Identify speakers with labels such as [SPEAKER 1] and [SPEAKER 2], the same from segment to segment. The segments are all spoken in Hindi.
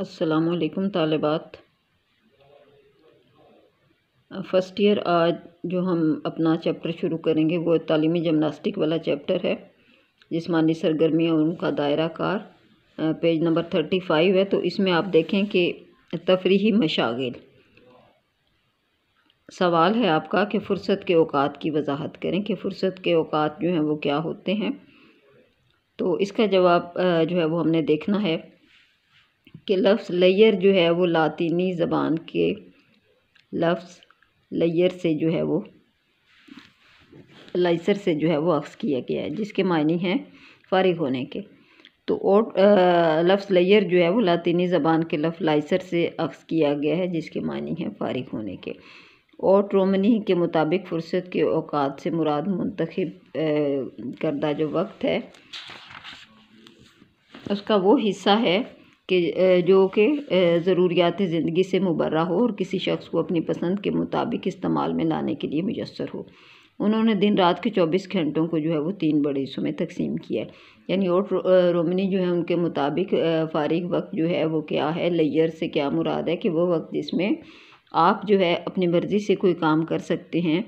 [SPEAKER 1] असलकुम तालबात फ़र्स्ट ईयर आज जो हम अपना चैप्टर शुरू करेंगे वो तालीमी जमनास्टिक वाला चैप्टर है जिसमानी सरगर्मियाँ और उनका दायरा कार पेज नंबर थर्टी फाइव है तो इसमें आप देखें कि तफरी मशागिल सवाल है आपका कि फ़ुर्सत के अवात की वजाहत करें कि फ़ुर्सत के अवात जो हैं वो क्या होते हैं तो इसका जवाब जो है वो हमने देखना है के लफ्स लेयर जो है वो लातीनी ज़बान के लफ्स लेयर से जो है वो लाइसर से जो है वो अक्स किया गया है जिसके मायने हैं फारिग होने के तो ओट लफ्स लयर जो है वो लातीनी ज़बान के लफ़ लाइसर से अक्स किया गया है जिसके मायने हैं फारिग होने के ओट रोमनी के मुताबिक फुर्सत के अवकात से मुराद मंतखब करदा जो वक्त है उसका वो हिस्सा है कि जो कि ज़रूरियात ज़िंदगी से मुबर्रा हो और किसी शख्स को अपनी पसंद के मुताबिक इस्तेमाल में लाने के लिए मुयसर हो उन्होंने दिन रात के चौबीस घंटों को जो है वो तीन बड़े हिस्सों में तकसीम किया है यानी और रोमनी जो है उनके मुताबिक फारिग वक्त जो है वो क्या है लेयर से क्या मुराद है कि वो वक्त जिसमें आप जो है अपनी मर्ज़ी से कोई काम कर सकते हैं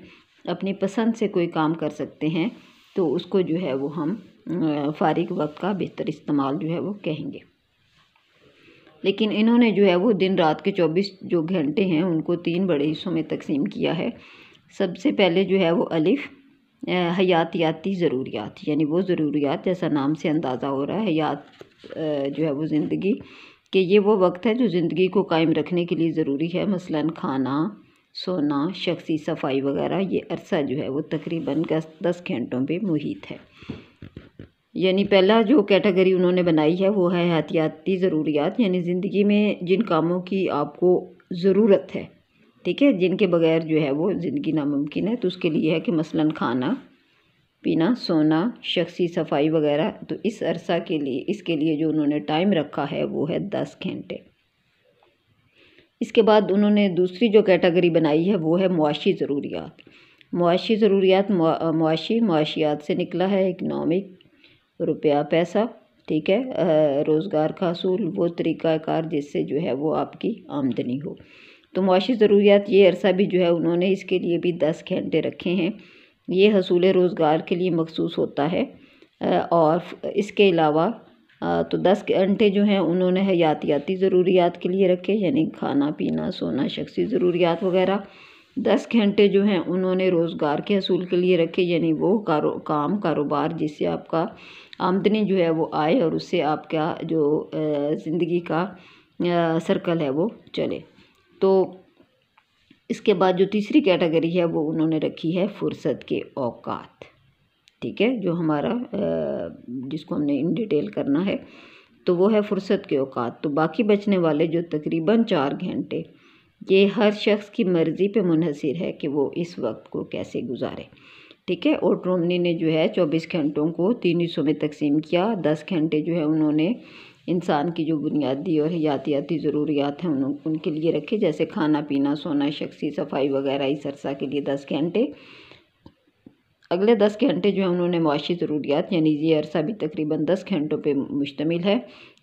[SPEAKER 1] अपनी पसंद से कोई काम कर सकते हैं तो उसको जो है वो हम फ़ारिग वक्त का बेहतर इस्तेमाल जो है वो कहेंगे लेकिन इन्होंने जो है वो दिन रात के चौबीस जो घंटे हैं उनको तीन बड़े हिस्सों में तकसीम किया है सबसे पहले जो है वो अलिफ़ हयातियाती ज़रूरियात यानी वो ज़रूरियात जैसा नाम से अंदाज़ा हो रहा है हयात जो है वो ज़िंदगी कि ये वो वक्त है जो ज़िंदगी को कायम रखने के लिए ज़रूरी है मसलन खाना सोना शख्सी सफाई वगैरह ये अरसा जो है वो तकरीबन दस घंटों पे मुहित है यानी पहला जो कैटेगरी उन्होंने बनाई है वो है एहतियाती ज़रूरियात यानी ज़िंदगी में जिन कामों की आपको ज़रूरत है ठीक है जिनके बगैर जो है वो ज़िंदगी नामुमकिन है तो उसके लिए है कि मसलन खाना पीना सोना शख्सी सफाई वगैरह तो इस अरसा के लिए इसके लिए जो उन्होंने टाइम रखा है वो है दस घंटे इसके बाद उन्होंने दूसरी जो कैटेगरी बनाई है वो है मुआशी ज़रूरियात मुआशी ज़रूरियात मुआशी मुआशियात से निकला है इकनॉमिक रुपया पैसा ठीक है रोज़गार का असूल वो तरीक़ाकार जिससे जो है वो आपकी आमदनी हो तो मुशी ज़रूरियात ये अरसा भी जो है उन्होंने इसके लिए भी दस घंटे रखे हैं ये हसूल रोज़गार के लिए मखसूस होता है और इसके अलावा तो दस घंटे जो हैं उन्होंने हयातियाती ज़रूरियात के लिए रखे यानी खाना पीना सोना शख्सी ज़रूरियात वगैरह दस घंटे जो हैं उन्होंने रोज़गार के असूल के लिए रखे यानी वो कारो काम कारोबार जिससे आपका आमदनी जो है वो आए और उससे आपका जो ज़िंदगी का सर्कल है वो चले तो इसके बाद जो तीसरी कैटेगरी है वो उन्होंने रखी है फुर्सत के औकात ठीक है जो हमारा जिसको हमने इन डिटेल करना है तो वो है फुर्सत के औकात तो बाकी बचने वाले जो तकरीबन चार घंटे ये हर शख्स की मर्ज़ी पे मुनहसर है कि वो इस वक्त को कैसे गुजारे ठीक है और ट्रोमनी ने जो है चौबीस घंटों को तीन हिस्सों में तकसीम किया दस घंटे जो है उन्होंने इंसान की जो बुनियादी और हयातियाती ज़रूरियात हैं उन उनके लिए रखे जैसे खाना पीना सोना शख्सी सफाई वगैरह इस अरसा के लिए दस घंटे अगले दस घंटे जो है उन्होंने मुआशी ज़रूरियात यानी ये अरसा भी तकरीबन दस घंटों पर मुश्तमिल है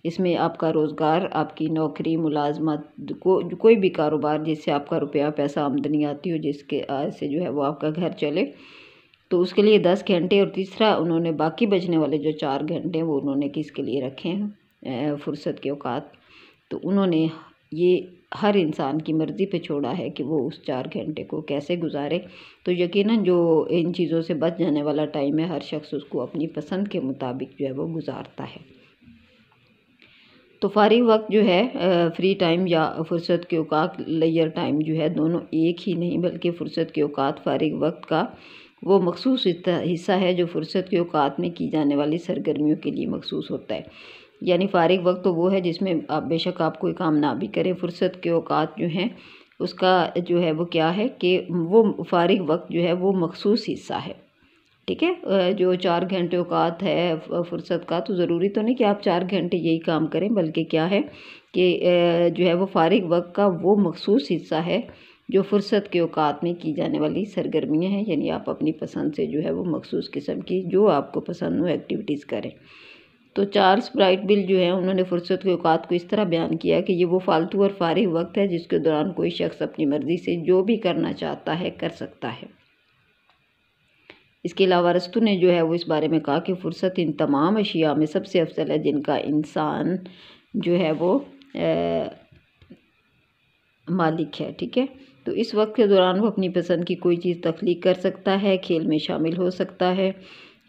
[SPEAKER 1] इसमें आपका रोज़गार आपकी नौकरी मुलाजमत को कोई भी कारोबार जिससे आपका रुपया पैसा आमदनी आती हो जिसके से जो है वो आपका घर चले तो उसके लिए दस घंटे और तीसरा उन्होंने बाकी बचने वाले जो चार घंटे हैं वो उन्होंने किसके लिए रखे हैं फुर्सत के अवकात तो उन्होंने ये हर इंसान की मर्ज़ी पे छोड़ा है कि वो उस चार घंटे को कैसे गुजारे तो यकीनन जो इन चीज़ों से बच जाने वाला टाइम है हर शख्स उसको अपनी पसंद के मुताबिक जो है वो गुजारता है तो फारी वक्त जो है फ्री टाइम या फुर्सत के अवकात लेयर टाइम जो है दोनों एक ही नहीं बल्कि फुर्सत के अवकात फारिग वक्त का वो मखसूस हिस्सा है जो फुर्सत के अवकात में की जाने वाली सरगर्मियों के लिए मखसूस होता है यानी फ़ारिग वक्त तो वो है जिसमें आप बेशक आप कोई काम ना भी करें फुर्सत के अवकात जो हैं उसका जो है वो क्या है कि वो फ़ारिग वक्त जो है वो मखसूस हिस्सा है ठीक है जो चार घंटे औकात है फुर्सत का तो ज़रूरी तो नहीं कि आप चार घंटे यही काम करें बल्कि क्या है कि जो है वो फारिग वक्त का वो मखसूस हिस्सा है जो फुर्सत के औकात में की जाने वाली सरगर्मियाँ हैं यानी आप अपनी पसंद से जो है वो मखसूस किस्म की जो आपको पसंद हो एक्टिविटीज़ करें तो चार्ल्स ब्राइटबिल जो है उन्होंने फुर्सत के अवकात को इस तरह बयान किया कि ये वो फालतू और फारिग वक्त है जिसके दौरान कोई शख्स अपनी मर्ज़ी से जो भी करना चाहता है कर सकता है इसके अलावा रस्तु ने जो है वो इस बारे में कहा कि फुर्सत इन तमाम अशिया में सबसे अफसल है जिनका इंसान जो है वो ए, मालिक है ठीक है तो इस वक्त के दौरान वो अपनी पसंद की कोई चीज़ तख्लीक कर सकता है खेल में शामिल हो सकता है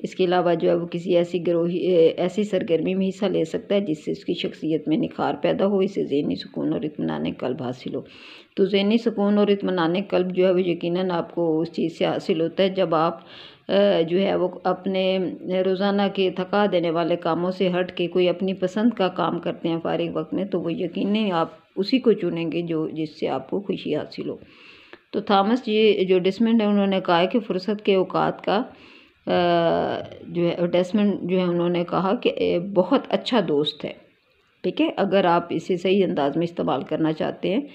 [SPEAKER 1] इसके अलावा जो है वो किसी ऐसी ग्रोही ऐसी सरगर्मी में हिस्सा ले सकता है जिससे उसकी शख्सियत में निखार पैदा हो इसे जहनी सुकून और इतमान कल्ब हासिल हो तो जहनी सुकून और इतमान कल्ब जो है वो यकीन आपको उस चीज़ से हासिल होता है जब आप जो है वो अपने रोज़ाना के थका देने वाले कामों से हट के कोई अपनी पसंद का काम करते हैं फारिग वक्त में तो वो यकीन आप उसी को चुनेंगे जो जिससे आपको खुशी हासिल हो तो थामस जी जो डिसमेंट है उन्होंने कहा है कि फुर्सत के अवकात का जो है एडवर्टाइजमेंट जो है उन्होंने कहा कि बहुत अच्छा दोस्त है ठीक है अगर आप इसे सही अंदाज में इस्तेमाल करना चाहते हैं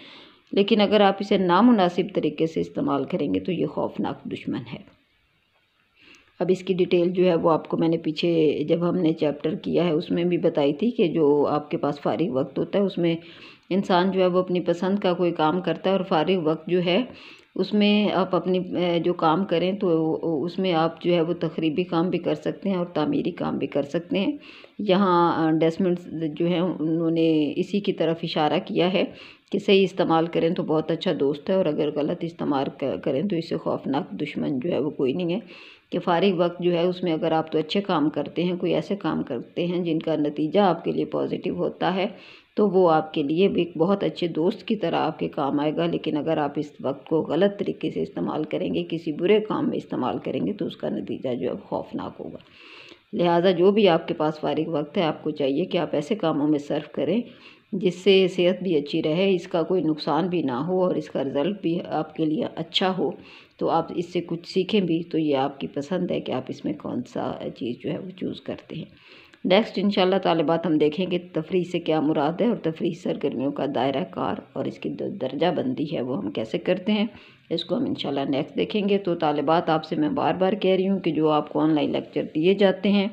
[SPEAKER 1] लेकिन अगर आप इसे नामनासिब तरीके से इस्तेमाल करेंगे तो ये खौफनाक दुश्मन है अब इसकी डिटेल जो है वो आपको मैंने पीछे जब हमने चैप्टर किया है उसमें भी बताई थी कि जो आपके पास फारिग वक्त होता है उसमें इंसान जो है वो अपनी पसंद का कोई काम करता है और फारिग वक्त जो है उसमें आप अपनी जो काम करें तो उसमें आप जो है वो तकरीबी काम भी कर सकते हैं और तामीरी काम भी कर सकते हैं यहाँ डेस्मेंट्स जो हैं उन्होंने इसी की तरफ इशारा किया है कि सही इस्तेमाल करें तो बहुत अच्छा दोस्त है और अगर गलत इस्तेमाल करें तो इससे खौफनाक दुश्मन जो है वो कोई नहीं है कि फारिग वक्त जो है उसमें अगर आप तो अच्छे काम करते हैं कोई ऐसे काम करते हैं जिनका नतीजा आपके लिए पॉजिटिव होता है तो वो आपके लिए भी एक बहुत अच्छे दोस्त की तरह आपके काम आएगा लेकिन अगर आप इस वक्त को गलत तरीके से इस्तेमाल करेंगे किसी बुरे काम में इस्तेमाल करेंगे तो उसका नतीजा जो है खौफनाक होगा लिहाजा जो भी आपके पास फारिग वक्त है आपको चाहिए कि आप ऐसे कामों में सर्व करें जिससे सेहत भी अच्छी रहे इसका कोई नुकसान भी ना हो और इसका रिज़ल्ट भी आपके लिए अच्छा हो तो आप इससे कुछ सीखें भी तो ये आपकी पसंद है कि आप इसमें कौन सा चीज़ जो है वो चूज़ करते हैं नेक्स्ट इन शालबात हम देखेंगे तफरी से क्या मुराद है और तफरी सरगर्मियों का दायरा कार और इसकी दर्जा बंदी है वो हम कैसे करते हैं इसको हम इनशाला नेक्स्ट देखेंगे तो तालबात आपसे मैं बार बार कह रही हूँ कि जो आपको ऑनलाइन लेक्चर दिए जाते हैं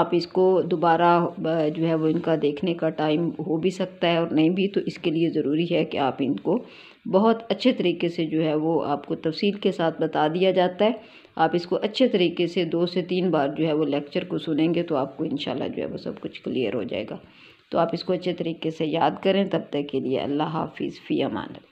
[SPEAKER 1] आप इसको दोबारा जो है वो इनका देखने का टाइम हो भी सकता है और नहीं भी तो इसके लिए ज़रूरी है कि आप इनको बहुत अच्छे तरीके से जो है वो आपको तफसील के साथ बता दिया जाता है आप इसको अच्छे तरीके से दो से तीन बार जो है वो लेक्चर को सुनेंगे तो आपको इन जो है वो सब कुछ क्लियर हो जाएगा तो आप इसको अच्छे तरीके से याद करें तब तक के लिए अल्लाह हाफिज़ फ़ी अमानत